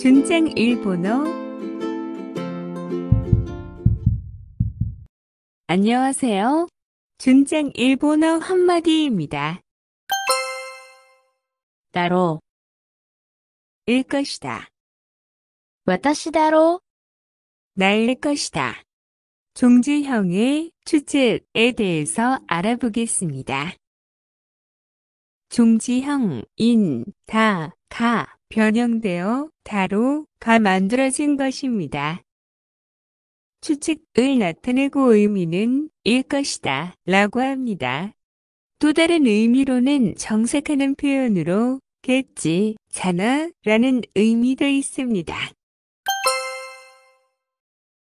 준장 일본어 안녕하세요. 준장 일본어 한마디입니다. 따로일 것이다. 私だろ날 것이다. 종지형의 추측에 대해서 알아보겠습니다. 종지형 인, 다, 가 변형되어 다로가 만들어진 것입니다. 추측을 나타내고 의미는 일 것이다 라고 합니다. 또 다른 의미로는 정색하는 표현으로 겠지, 자나 라는 의미도 있습니다.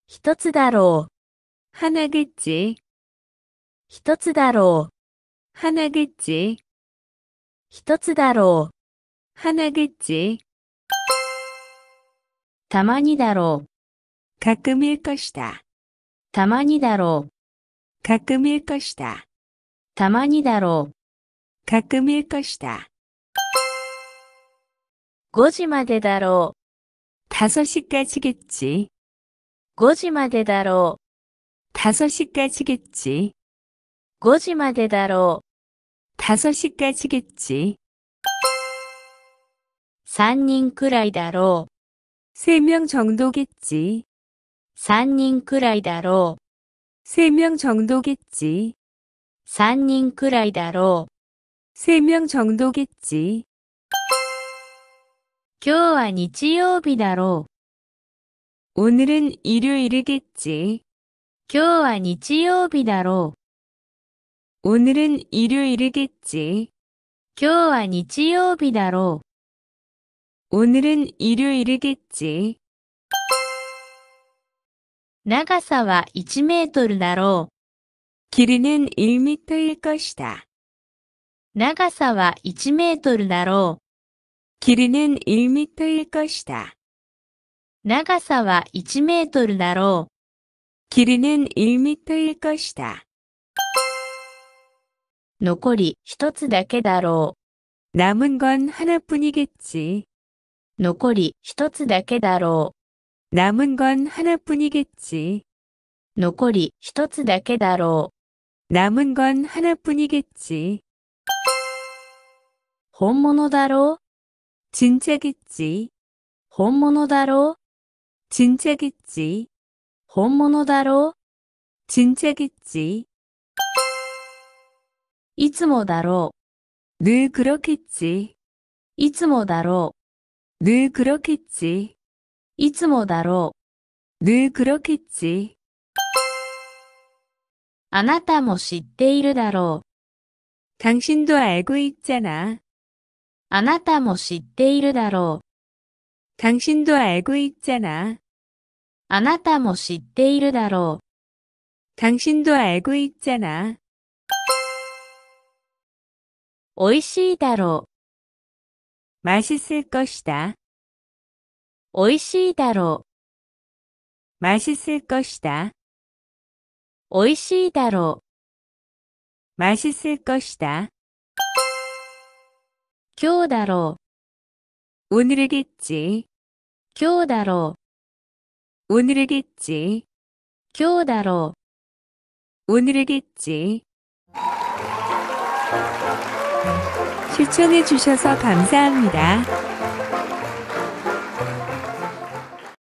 一つだろう 하나겠지, 一つだろう 하나겠지, 一つだろう하나たまにだろう。革命化した。たまにだろう。革命化した。たまにだろう。革命化した。5時までだろう。時までだろう。時までだろう。5かちげっち。3人くらいだろう。 3명 정도겠지. 3人くらいだろう。 3명 정도겠지. 3人くらいだろう。 3명 정도겠지. 今日は日曜日だろ 오늘은 일요일이겠지. う。今日は日曜日だろ 오늘은 일요일이겠지. う。今日は日曜日だろう。 오늘은 일요일이겠지. 나가사와 1 m ー로 길이는 1 m 일 것이다. 나가사와 1 m ー로 길이는 1 m 일 것이다. 나가사와 1 m ー로 길이는 1 m 일 것이다. う残り1つだけだ 남은 건 하나뿐이겠지. 残り一つだけだろう。남은건하나뿐이겠 지。 残り一つだけだろう。남은건하나뿐이겠 지。 本物だろう。진짜겠 지。 本物だろう。진짜겠 지。 本物だろう。진짜겠 지。 いつもだろう。늘그렇겠 지。 いつもだろう。ぬ늘그렇っち。いつもだろうぬ늘그렇っち。あなたも知っているだろう당신도알고있잖아あなたも知っているだろう당신도알고있잖아あなたも知っているだろう당신도알고있잖아美味しいだろう 맛있을 것이다. 오이시이다로 맛있을 것이다. 오이시이다로 맛있을 것이다. 교다로 오늘이겠지. 교다로 오늘이겠지. 교다로 오늘이겠지. 시청해주셔서 감사합니다.